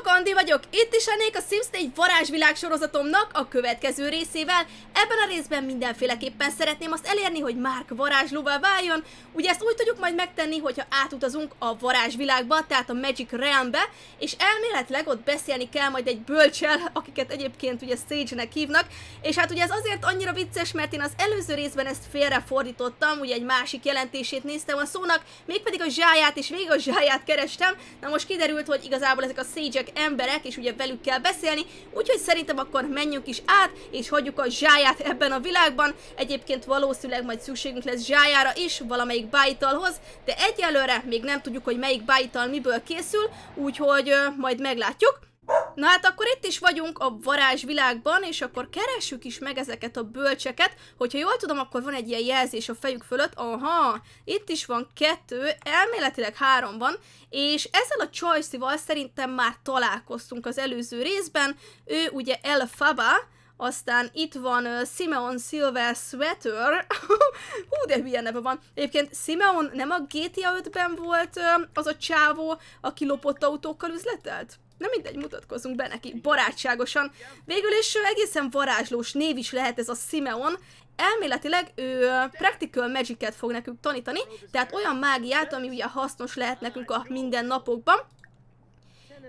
Sziasztok, Andi vagyok! Itt is lennék a Sims 4 varázsvilág sorozatomnak a következő részével. Ebben a részben mindenféleképpen szeretném azt elérni, hogy Márk varázslóvá váljon. Ugye ezt úgy tudjuk majd megtenni, hogyha átutazunk a varázsvilágba, tehát a Magic Realmbe, és elméletleg ott beszélni kell majd egy bölcsel, akiket egyébként ugye Sage-nek hívnak. És hát ugye ez azért annyira vicces, mert én az előző részben ezt félrefordítottam, ugye egy másik jelentését néztem a szónak, mégpedig a zsáját, és végig a zsáját kerestem. Na most kiderült, hogy igazából ezek a szégyek emberek, és ugye velük kell beszélni, úgyhogy szerintem akkor menjünk is át, és hagyjuk a zsáját ebben a világban. Egyébként valószínűleg majd szükségünk lesz zsájára is, valamelyik bájitalhoz, de egyelőre még nem tudjuk, hogy melyik bájital miből készül, úgyhogy ö, majd meglátjuk. Na hát akkor itt is vagyunk a varázsvilágban, és akkor keressük is meg ezeket a bölcseket. Hogyha jól tudom, akkor van egy ilyen jelzés a fejük fölött. Aha, itt is van kettő, elméletileg három van, és ezzel a csajszival szerintem már találkoztunk az előző részben. Ő ugye El Faba, aztán itt van uh, Simeon Silver Sweater. Hú, de milyen neve van. Egyébként Simeon nem a GTA 5-ben volt uh, az a csávó, aki lopott autókkal üzletelt? Na mindegy, mutatkozunk be neki, barátságosan. Végül is egészen varázslós név is lehet ez a Simeon. Elméletileg ő practical magic fog nekünk tanítani, tehát olyan mágiát, ami ugye hasznos lehet nekünk a mindennapokban.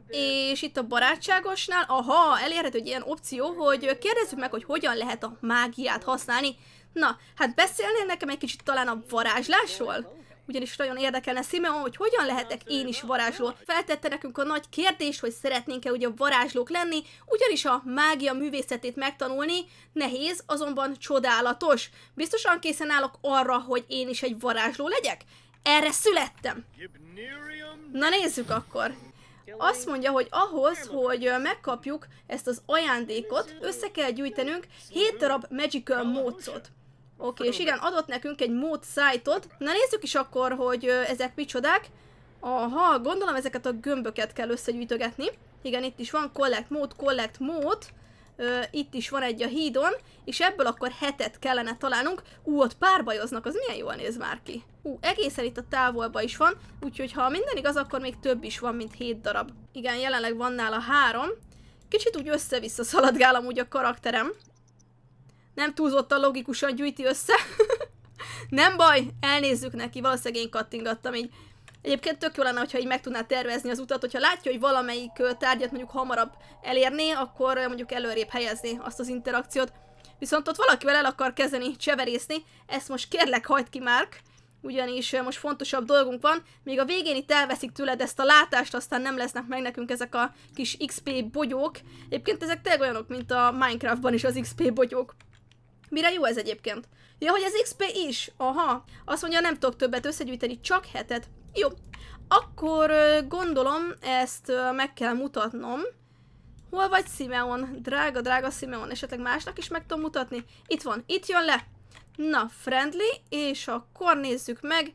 És itt a barátságosnál, aha, elérhető egy ilyen opció, hogy kérdezzük meg, hogy hogyan lehet a mágiát használni. Na, hát beszélnél nekem egy kicsit talán a varázslásról? ugyanis nagyon érdekelne Simeon, hogy hogyan lehetek én is varázsló. Feltette nekünk a nagy kérdés, hogy szeretnénk-e ugye varázslók lenni, ugyanis a mágia művészetét megtanulni nehéz, azonban csodálatos. Biztosan készen állok arra, hogy én is egy varázsló legyek? Erre születtem! Na nézzük akkor! Azt mondja, hogy ahhoz, hogy megkapjuk ezt az ajándékot, össze kell gyűjtenünk 7 darab magical módszot. Oké, okay, és igen, adott nekünk egy mód szájtot. Na nézzük is akkor, hogy ezek micsodák. Aha, gondolom ezeket a gömböket kell összegyűjtögetni. Igen, itt is van collect mód, collect mód. itt is van egy a hídon, és ebből akkor hetet kellene találnunk. Ú, ott párbajoznak, az milyen jól néz már ki. Ú, egészen itt a távolba is van, úgyhogy ha minden igaz, akkor még több is van, mint hét darab. Igen, jelenleg van nála három. Kicsit úgy össze-vissza szaladgálom úgy a karakterem nem túlzottan logikusan gyűjti össze. nem baj, elnézzük neki, valószínűleg én kattingattam így. Egyébként tök jó lenne, hogyha így meg tudná tervezni az utat, hogyha látja, hogy valamelyik tárgyat mondjuk hamarabb elérné, akkor mondjuk előrébb helyezni azt az interakciót. Viszont ott valakivel el akar kezdeni cseverészni, ezt most kérlek hagyd ki, Márk, ugyanis most fontosabb dolgunk van, még a végén itt elveszik tőled ezt a látást, aztán nem lesznek meg nekünk ezek a kis XP bogyók. Egyébként ezek tényleg olyanok, mint a Minecraftban is az XP bogyók. Mire jó ez egyébként? Ja, hogy az XP is. Aha. Azt mondja, nem tudok többet összegyűjteni, csak hetet. Jó. Akkor gondolom ezt meg kell mutatnom. Hol vagy Simeon? Drága, drága Simeon. Esetleg másnak is meg tudom mutatni? Itt van. Itt jön le. Na, friendly. És akkor nézzük meg,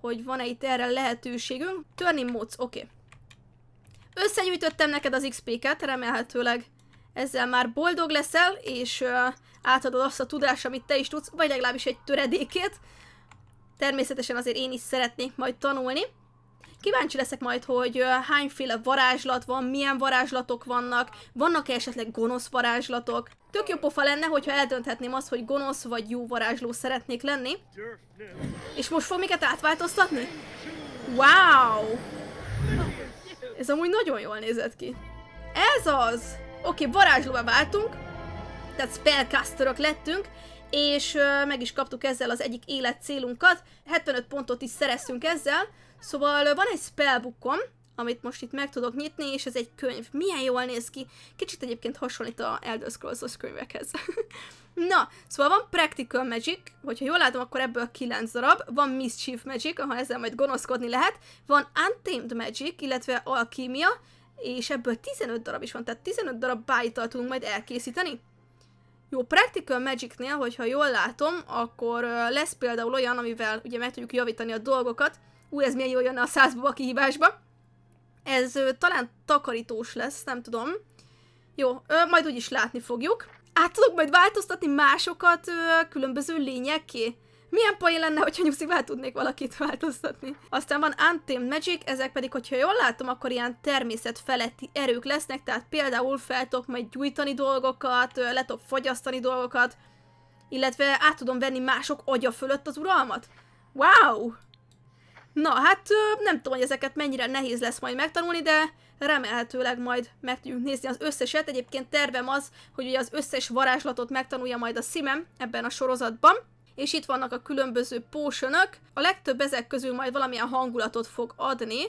hogy van-e itt erre lehetőségünk. Turning modes. Oké. Okay. Összegyűjtöttem neked az XP-ket, remélhetőleg ezzel már boldog leszel, és uh, átadod azt a tudást, amit te is tudsz, vagy legalábbis egy töredékét. Természetesen azért én is szeretnék majd tanulni. Kíváncsi leszek majd, hogy hányféle varázslat van, milyen varázslatok vannak, vannak-e esetleg gonosz varázslatok. Tök jó pofa lenne, hogyha eldönthetném azt, hogy gonosz vagy jó varázsló szeretnék lenni. És most fog minket átváltoztatni? Wow! Ez amúgy nagyon jól nézett ki. Ez az! Oké, okay, varázslóba váltunk tehát spellcasterok lettünk, és meg is kaptuk ezzel az egyik élet célunkat, 75 pontot is szereztünk ezzel, szóval van egy spellbookom, amit most itt meg tudok nyitni, és ez egy könyv. Milyen jól néz ki. Kicsit egyébként hasonlít a Elder scrolls könyvekhez. Na, szóval van Practical Magic, hogyha jól látom, akkor ebből 9 darab, van Mischief Magic, ahol ezzel majd gonoszkodni lehet, van Untamed Magic, illetve Alkímia, és ebből 15 darab is van, tehát 15 darab bájtal tudunk majd elkészíteni. Jó, Practical Magicnél, hogyha jól látom, akkor lesz például olyan, amivel ugye meg tudjuk javítani a dolgokat. Új ez milyen jól jönne a százba a kihívásba. Ez talán takarítós lesz, nem tudom. Jó, majd úgyis látni fogjuk. Át tudok majd változtatni másokat különböző lényekké. Milyen poén lenne, hogyha nyuszivá tudnék valakit változtatni. Aztán van Untamed Magic, ezek pedig, hogyha jól látom, akkor ilyen természet feletti erők lesznek, tehát például fel tudok majd gyújtani dolgokat, le tudok fogyasztani dolgokat, illetve át tudom venni mások agya fölött az uralmat. Wow! Na, hát nem tudom, hogy ezeket mennyire nehéz lesz majd megtanulni, de remélhetőleg majd meg tudjuk nézni az összeset. Egyébként tervem az, hogy ugye az összes varázslatot megtanulja majd a szimem ebben a sorozatban és itt vannak a különböző pósönök, a legtöbb ezek közül majd valamilyen hangulatot fog adni,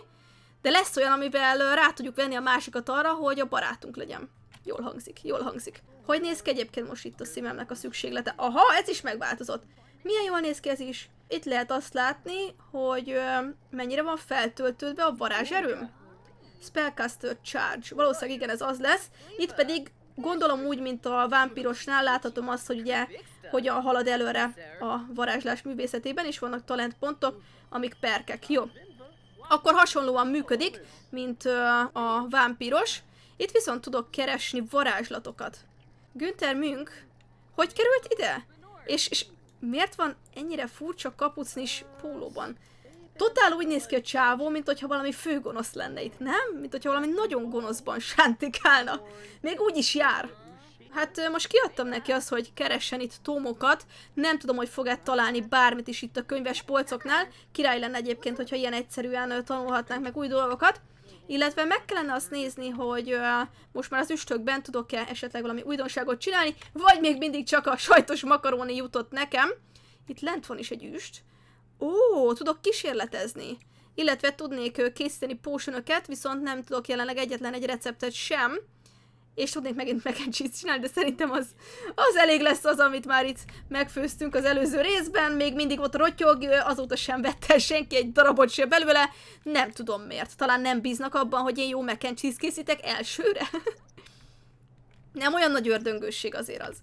de lesz olyan, amivel rá tudjuk venni a másikat arra, hogy a barátunk legyen. Jól hangzik, jól hangzik. Hogy néz ki egyébként most itt a szívemnek a szükséglete? Aha, ez is megváltozott. Milyen jól néz ki ez is? Itt lehet azt látni, hogy ö, mennyire van feltöltődve a varázserőm. Spellcaster Charge. Valószínűleg igen, ez az lesz. Itt pedig gondolom úgy, mint a vámpirosnál, láthatom azt, hogy ugye hogyan halad előre a varázslás művészetében, és vannak talentpontok, amik perkek. Jó. Akkor hasonlóan működik, mint a vámpiros. Itt viszont tudok keresni varázslatokat. Günther Münk, hogy került ide? És, és miért van ennyire furcsa kapucnis pólóban? Totál úgy néz ki a csávó, mint hogyha valami főgonosz lenne itt, nem? Mint hogyha valami nagyon gonoszban sántikálna. Még úgy is jár. Hát most kiadtam neki azt, hogy keressen itt tómokat, nem tudom, hogy fog-e találni bármit is itt a könyves polcoknál, király lenne egyébként, hogyha ilyen egyszerűen tanulhatnánk meg új dolgokat, illetve meg kellene azt nézni, hogy uh, most már az üstökben tudok-e esetleg valami újdonságot csinálni, vagy még mindig csak a sajtos makaróni jutott nekem. Itt lent van is egy üst, Ó, tudok kísérletezni. Illetve tudnék készíteni potionöket, viszont nem tudok jelenleg egyetlen egy receptet sem. És tudnék megint megencsit csinálni, de szerintem az, az elég lesz az, amit már itt megfőztünk az előző részben. Még mindig ott rotyog, azóta sem vette senki egy darabot sem belőle. Nem tudom miért. Talán nem bíznak abban, hogy én jó megencsit készítek elsőre. nem olyan nagy ördöngőség azért az.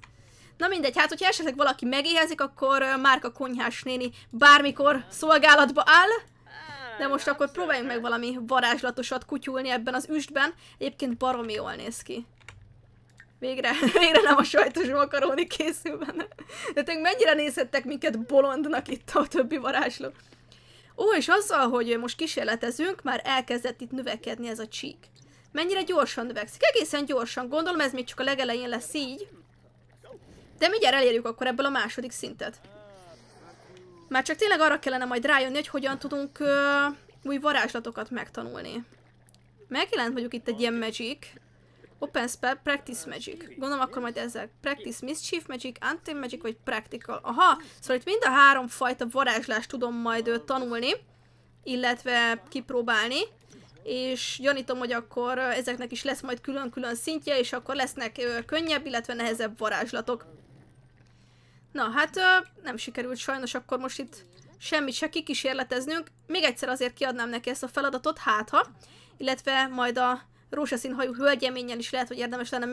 Na mindegy, hát hogyha esetleg valaki megéhezik, akkor Márka konyhás néni bármikor szolgálatba áll. De most akkor próbáljunk meg valami varázslatosat kutyulni ebben az üstben. Egyébként baromi jól néz ki. Végre, végre nem a sajtos makaróni készül benne. De tényleg mennyire nézhettek minket bolondnak itt a többi varázsló. Ó, és azzal, hogy most kísérletezünk, már elkezdett itt növekedni ez a csík. Mennyire gyorsan növekszik? Egészen gyorsan. Gondolom ez még csak a legelején lesz így. De mindjárt elérjük akkor ebből a második szintet. Már csak tényleg arra kellene majd rájönni, hogy hogyan tudunk ö, új varázslatokat megtanulni. Megjelent vagyok itt egy ilyen magic. Open spell, practice magic. Gondolom akkor majd ezzel practice mischief magic, anti magic vagy practical. Aha, szóval itt mind a három fajta varázslást tudom majd ö, tanulni, illetve kipróbálni és gyanítom, hogy akkor ezeknek is lesz majd külön-külön szintje, és akkor lesznek könnyebb, illetve nehezebb varázslatok. Na, hát ö, nem sikerült sajnos akkor most itt semmit se kikísérleteznünk. Még egyszer azért kiadnám neki ezt a feladatot, hátha, illetve majd a rózsaszín hajú hölgyeménnyel is lehet, hogy érdemes lenne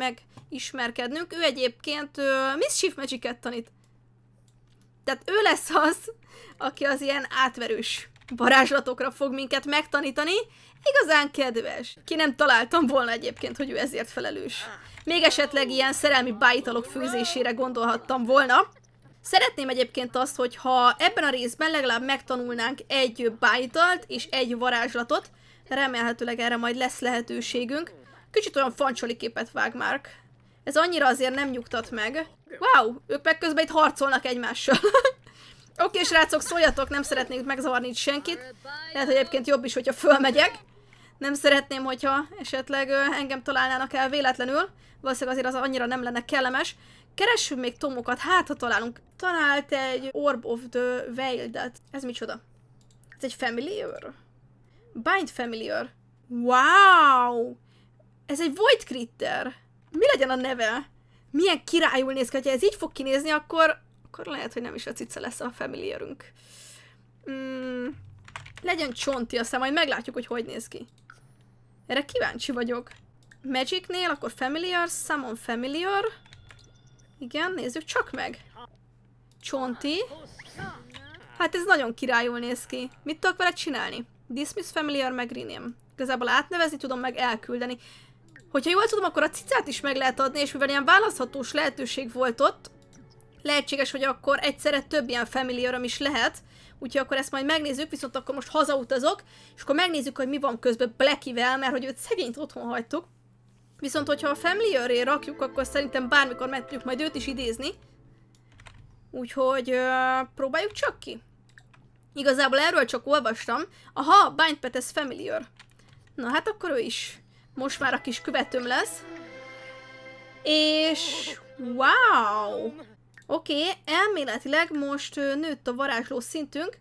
megismerkednünk. Ő egyébként ö, Mischief Magic-et tanít. Tehát ő lesz az, aki az ilyen átverős varázslatokra fog minket megtanítani. Igazán kedves. Ki nem találtam volna egyébként, hogy ő ezért felelős. Még esetleg ilyen szerelmi bájtalok főzésére gondolhattam volna. Szeretném egyébként azt, hogyha ebben a részben legalább megtanulnánk egy bájtalt és egy varázslatot, remélhetőleg erre majd lesz lehetőségünk. Kicsit olyan fancsoli képet vág Mark. Ez annyira azért nem nyugtat meg. Wow, ők meg közben itt harcolnak egymással. Oké, okay, srácok, szóljatok, nem szeretnék megzavarni itt senkit. Lehet, hogy egyébként jobb is, hogyha fölmegyek. Nem szeretném, hogyha esetleg engem találnának el véletlenül. Valószínűleg azért az annyira nem lenne kellemes. Keressünk még tomokat, hát ha találunk. Talált egy Orb of the Veiled-et. Ez micsoda? Ez egy Familiar? Bind Familiar. Wow! Ez egy Void Critter. Mi legyen a neve? Milyen királyul néz ki, ha ez így fog kinézni, akkor, akkor lehet, hogy nem is a cica lesz a familiarünk. Mm, legyen csonti, aztán majd meglátjuk, hogy hogy néz ki. Erre kíváncsi vagyok. Magicnél, akkor familiar, summon familiar. Igen, nézzük csak meg. Csonti. Hát ez nagyon királyul néz ki. Mit tudok vele csinálni? Dismiss Familiar meg Rinium. Igazából átnevezni tudom, meg elküldeni. Hogyha jól tudom, akkor a cicát is meg lehet adni, és mivel ilyen választhatós lehetőség volt ott, lehetséges, hogy akkor egyszerre több ilyen familiar is lehet, úgyhogy akkor ezt majd megnézzük, viszont akkor most hazautazok, és akkor megnézzük, hogy mi van közben Blackivel, mert hogy őt szegényt otthon hagytuk. Viszont, hogyha a family rakjuk, akkor szerintem bármikor meg tudjuk majd őt is idézni. Úgyhogy ö, próbáljuk csak ki. Igazából erről csak olvastam. Aha, Bind petes ez familiar. Na hát akkor ő is. Most már a kis követőm lesz. És... Wow! Oké, okay, elméletileg most nőtt a varázsló szintünk.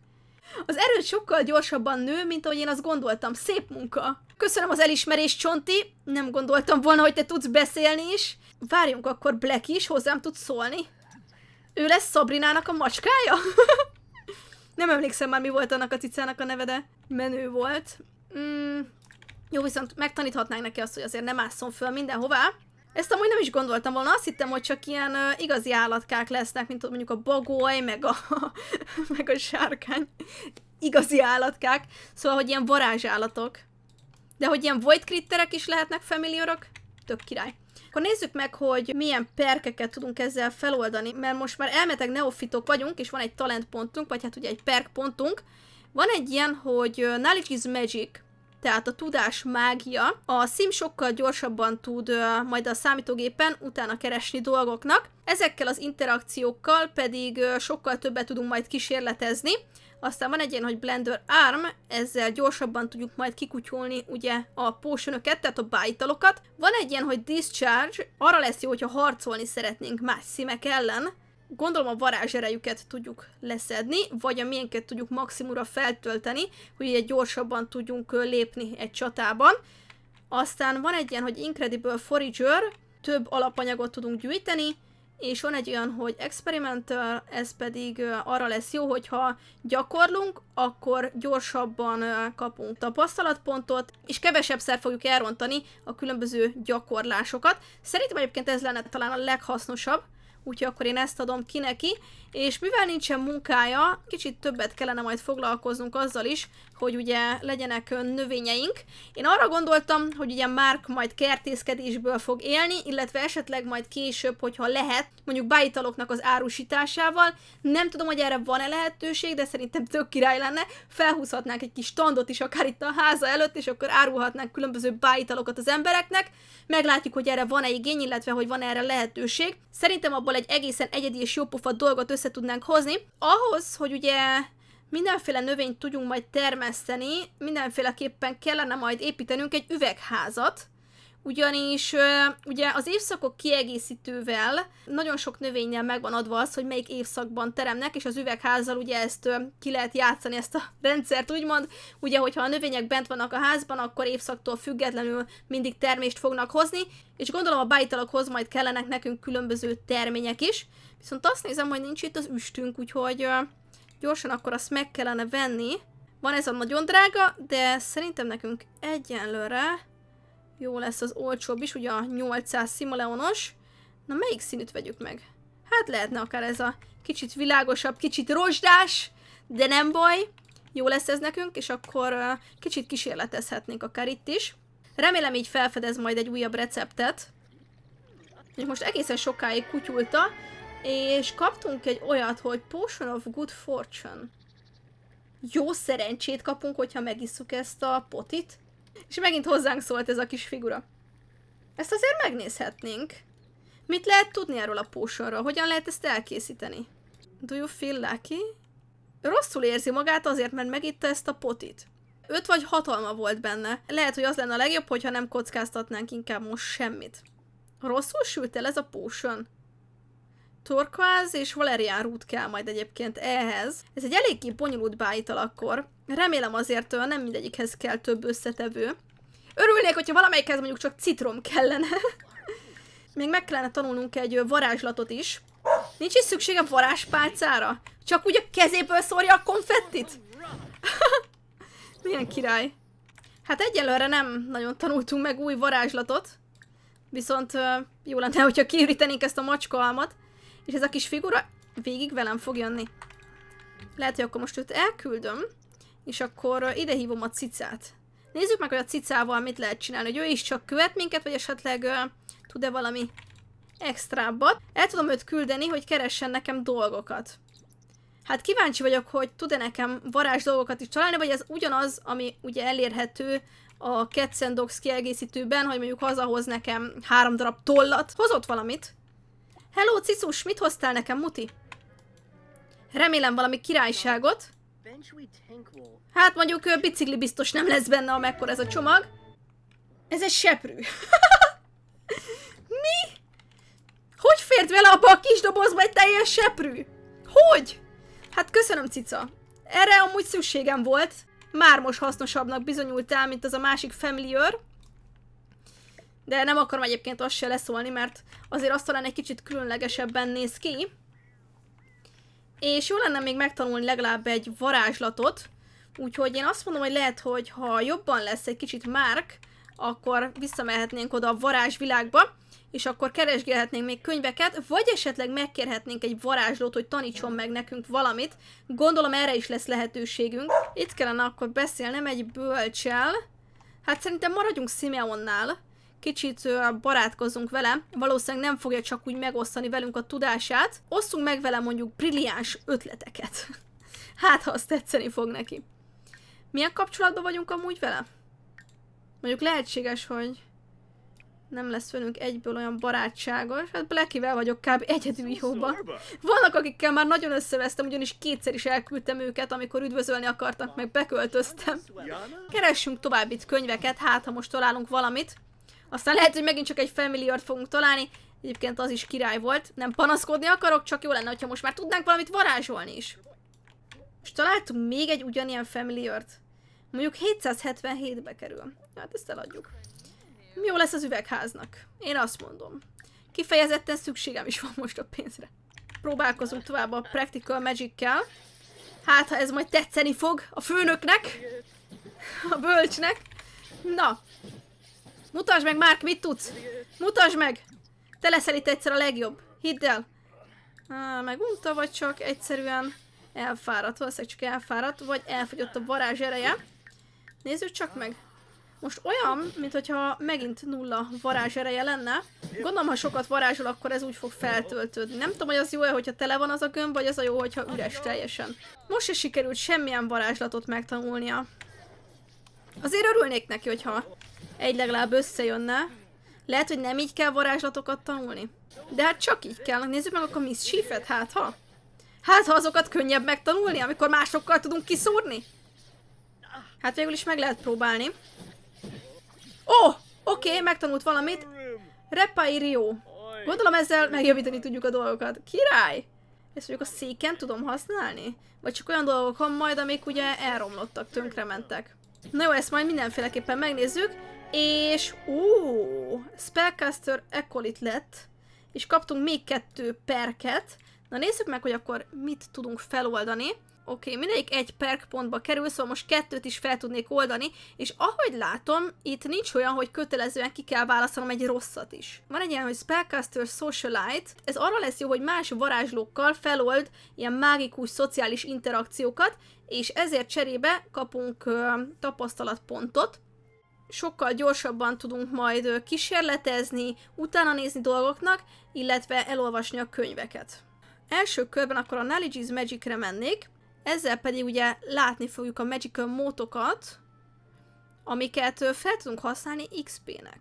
Az erőd sokkal gyorsabban nő, mint ahogy én azt gondoltam. Szép munka! Köszönöm az elismerést, Csonti! Nem gondoltam volna, hogy te tudsz beszélni is. Várjunk akkor Black is, hozzám tud szólni. Ő lesz Szabrinának a macskája? Nem emlékszem már, mi volt annak a cicának a neve, de menő volt. Mm. Jó, viszont megtaníthatnánk neki azt, hogy azért nem ásszon föl mindenhová. Ezt amúgy nem is gondoltam volna, azt hittem, hogy csak ilyen uh, igazi állatkák lesznek, mint mondjuk a bagoly, meg a, meg a sárkány. Igazi állatkák. Szóval, hogy ilyen varázsállatok. De hogy ilyen void critterek is lehetnek familiarok, tök király. Akkor nézzük meg, hogy milyen perkeket tudunk ezzel feloldani, mert most már elmeteg neofitok vagyunk, és van egy talentpontunk, vagy hát ugye egy perk pontunk, Van egy ilyen, hogy Knowledge is Magic, tehát a tudás mágia. A sim sokkal gyorsabban tud majd a számítógépen utána keresni dolgoknak, ezekkel az interakciókkal pedig sokkal többet tudunk majd kísérletezni, aztán van egy ilyen, hogy Blender Arm, ezzel gyorsabban tudjuk majd kikutyolni ugye a potionöket, tehát a bájtalokat. Van egy ilyen, hogy Discharge, arra lesz jó, hogyha harcolni szeretnénk más szímek ellen, gondolom a varázserejüket tudjuk leszedni, vagy a miénket tudjuk maximumra feltölteni, hogy egy gyorsabban tudjunk lépni egy csatában. Aztán van egy ilyen, hogy Incredible Forager, több alapanyagot tudunk gyűjteni, és van egy olyan, hogy Experimenter, ez pedig arra lesz jó, hogyha gyakorlunk, akkor gyorsabban kapunk tapasztalatpontot, és kevesebb szer fogjuk elrontani a különböző gyakorlásokat. Szerintem egyébként ez lenne talán a leghasznosabb, úgyhogy akkor én ezt adom ki neki, és mivel nincsen munkája, kicsit többet kellene majd foglalkoznunk azzal is, hogy ugye legyenek növényeink. Én arra gondoltam, hogy ugye Mark majd kertészkedésből fog élni, illetve esetleg majd később, hogyha lehet, mondjuk bájitaloknak az árusításával. Nem tudom, hogy erre van-e lehetőség, de szerintem tök király lenne. Felhúzhatnánk egy kis standot is akár itt a háza előtt, és akkor árulhatnánk különböző bájitalokat az embereknek. Meglátjuk, hogy erre van-e igény, illetve hogy van -e erre lehetőség. Szerintem abból egy egészen egyedi és jópofa dolgot össze tudnánk hozni. Ahhoz, hogy ugye mindenféle növényt tudjunk majd termeszteni, mindenféleképpen kellene majd építenünk egy üvegházat, ugyanis ugye az évszakok kiegészítővel nagyon sok növénynél megvan adva az, hogy melyik évszakban teremnek, és az üvegházzal ugye ezt ki lehet játszani, ezt a rendszert úgymond, ugye hogyha a növények bent vannak a házban, akkor évszaktól függetlenül mindig termést fognak hozni, és gondolom a bájtalakhoz majd kellenek nekünk különböző termények is, viszont azt nézem, hogy nincs itt az üstünk, úgyhogy gyorsan akkor azt meg kellene venni. Van ez a nagyon drága, de szerintem nekünk egyenlőre jó lesz az olcsóbb is, ugye a 800 Simoleonos. Na melyik színűt vegyük meg? Hát lehetne akár ez a kicsit világosabb, kicsit rozsdás, de nem baj. Jó lesz ez nekünk, és akkor uh, kicsit kísérletezhetnénk akár itt is. Remélem így felfedez majd egy újabb receptet. És most egészen sokáig kutyulta, és kaptunk egy olyat, hogy Potion of Good Fortune. Jó szerencsét kapunk, hogyha megisszuk ezt a potit. És megint hozzánk szólt ez a kis figura. Ezt azért megnézhetnénk. Mit lehet tudni erről a pósorról? Hogyan lehet ezt elkészíteni? Do you feel lucky? Rosszul érzi magát azért, mert megitta ezt a potit. Öt vagy hatalma volt benne. Lehet, hogy az lenne a legjobb, hogyha nem kockáztatnánk inkább most semmit. Rosszul sült el ez a potion? torkváz és Valeria rút kell majd egyébként ehhez. Ez egy eléggé bonyolult bájital akkor. Remélem azért hogy nem mindegyikhez kell több összetevő. Örülnék, hogyha valamelyikhez mondjuk csak citrom kellene. Még meg kellene tanulnunk egy varázslatot is. Nincs is szükségem varázspálcára? Csak úgy a kezéből szórja a konfettit? Milyen király. Hát egyelőre nem nagyon tanultunk meg új varázslatot. Viszont jó lenne, hogyha kiürítenénk ezt a macska almat. És ez a kis figura végig velem fog jönni. Lehet, hogy akkor most őt elküldöm, és akkor ide hívom a cicát. Nézzük meg, hogy a cicával mit lehet csinálni, hogy ő is csak követ minket, vagy esetleg uh, tud-e valami extrábbat. El tudom őt küldeni, hogy keressen nekem dolgokat. Hát kíváncsi vagyok, hogy tud-e nekem varázs dolgokat is találni, vagy ez ugyanaz, ami ugye elérhető a Cats Dogs kiegészítőben, hogy mondjuk hazahoz nekem három darab tollat. Hozott valamit, Hello, cicus, mit hoztál nekem, Muti? Remélem valami királyságot. Hát mondjuk bicikli biztos nem lesz benne, amekkor ez a csomag. Ez egy seprű. Mi? Hogy fért vele abba a kis dobozba egy teljes seprű? Hogy? Hát köszönöm, cica. Erre amúgy szükségem volt. Már most hasznosabbnak bizonyultál, mint az a másik familiar. De nem akarom egyébként azt se leszólni, mert azért azt talán egy kicsit különlegesebben néz ki. És jó lenne még megtanulni legalább egy varázslatot, úgyhogy én azt mondom, hogy lehet, hogy ha jobban lesz egy kicsit Márk, akkor visszamehetnénk oda a varázsvilágba, és akkor keresgélhetnénk még könyveket, vagy esetleg megkérhetnénk egy varázslót, hogy tanítson meg nekünk valamit. Gondolom erre is lesz lehetőségünk. Itt kellene akkor beszélnem egy bölcsel. Hát szerintem maradjunk Simeonnál kicsit barátkozzunk vele, valószínűleg nem fogja csak úgy megosztani velünk a tudását. Osszunk meg vele mondjuk brilliáns ötleteket. hát, ha azt tetszeni fog neki. Milyen kapcsolatban vagyunk amúgy vele? Mondjuk lehetséges, hogy nem lesz velünk egyből olyan barátságos. Hát Blackivel vagyok kb. egyedül szóval jóban. Vannak, akikkel már nagyon összevesztem, ugyanis kétszer is elküldtem őket, amikor üdvözölni akartak, meg beköltöztem. Keressünk további könyveket, hát ha most találunk valamit. Aztán lehet, hogy megint csak egy familiart fogunk találni. Egyébként az is király volt. Nem panaszkodni akarok, csak jó lenne, hogyha most már tudnánk valamit varázsolni is. És találtunk még egy ugyanilyen familiart. Mondjuk 777-be kerül. Hát ezt eladjuk. Jó lesz az üvegháznak. Én azt mondom. Kifejezetten szükségem is van most a pénzre. Próbálkozunk tovább a Practical Magic-kel. Hát, ha ez majd tetszeni fog a főnöknek, a bölcsnek. Na, Mutasd meg, Márk, mit tudsz? Mutasd meg! Te leszel itt egyszer a legjobb. Hidd el. Ah, megunta vagy csak egyszerűen elfáradt. Valószínűleg csak elfáradt, vagy elfogyott a varázs ereje. Nézzük csak meg. Most olyan, mintha megint nulla varázs ereje lenne. Gondolom, ha sokat varázsol, akkor ez úgy fog feltöltődni. Nem tudom, hogy az jó-e, hogyha tele van az a gömb, vagy az a jó, hogyha üres teljesen. Most is sikerült semmilyen varázslatot megtanulnia. Azért örülnék neki, hogyha egy legalább összejönne. Lehet, hogy nem így kell varázslatokat tanulni. De hát csak így kell. Nézzük meg akkor Miss Chiefet, hát ha? Hát ha azokat könnyebb megtanulni, amikor másokkal tudunk kiszúrni? Hát végül is meg lehet próbálni. Ó! Oh, Oké, okay, megtanult valamit. Repairio. Gondolom ezzel megjavítani tudjuk a dolgokat. Király! Ezt mondjuk a széken tudom használni? Vagy csak olyan dolgokon majd, amik ugye elromlottak, tönkrementek. Na jó, ezt majd mindenféleképpen megnézzük. És ó, Spellcaster Ecolit lett, és kaptunk még kettő perket. Na nézzük meg, hogy akkor mit tudunk feloldani. Oké, okay, mindegyik egy perk pontba kerül, szóval most kettőt is fel tudnék oldani, és ahogy látom, itt nincs olyan, hogy kötelezően ki kell válaszolnom egy rosszat is. Van egy ilyen, hogy Spellcaster Socialite, ez arra lesz jó, hogy más varázslókkal felold ilyen mágikus szociális interakciókat, és ezért cserébe kapunk ö, tapasztalatpontot, sokkal gyorsabban tudunk majd kísérletezni, utána nézni dolgoknak, illetve elolvasni a könyveket. Első körben akkor a Knowledge is Magic-re mennék, ezzel pedig ugye látni fogjuk a Magical mótokat, amiket fel tudunk használni XP-nek.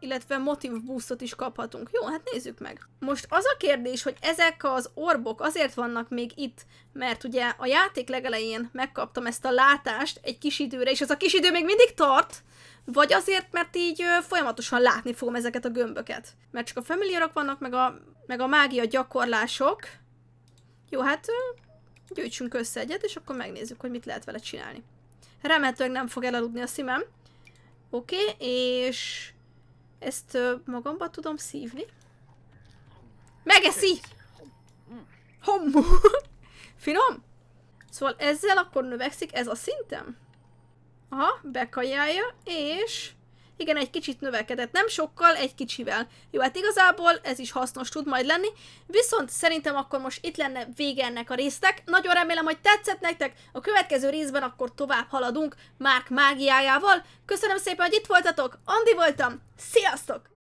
Illetve motiv boostot is kaphatunk. Jó, hát nézzük meg. Most az a kérdés, hogy ezek az orbok azért vannak még itt, mert ugye a játék legelején megkaptam ezt a látást egy kis időre, és az a kis idő még mindig tart, vagy azért, mert így folyamatosan látni fogom ezeket a gömböket. Mert csak a familiarok vannak, meg a, meg a mágia gyakorlások. Jó, hát gyűjtsünk össze egyet, és akkor megnézzük, hogy mit lehet vele csinálni. Remetőleg nem fog elaludni a szívem. Oké, okay, és ezt magamba tudom szívni. Megeszi! Hommú! Finom? Szóval ezzel akkor növekszik ez a szintem? Aha, bekajálja, és... Igen, egy kicsit növekedett, nem sokkal, egy kicsivel. Jó, hát igazából ez is hasznos tud majd lenni, viszont szerintem akkor most itt lenne vége ennek a résznek. Nagyon remélem, hogy tetszett nektek, a következő részben akkor tovább haladunk Márk mágiájával. Köszönöm szépen, hogy itt voltatok, Andi voltam, sziasztok!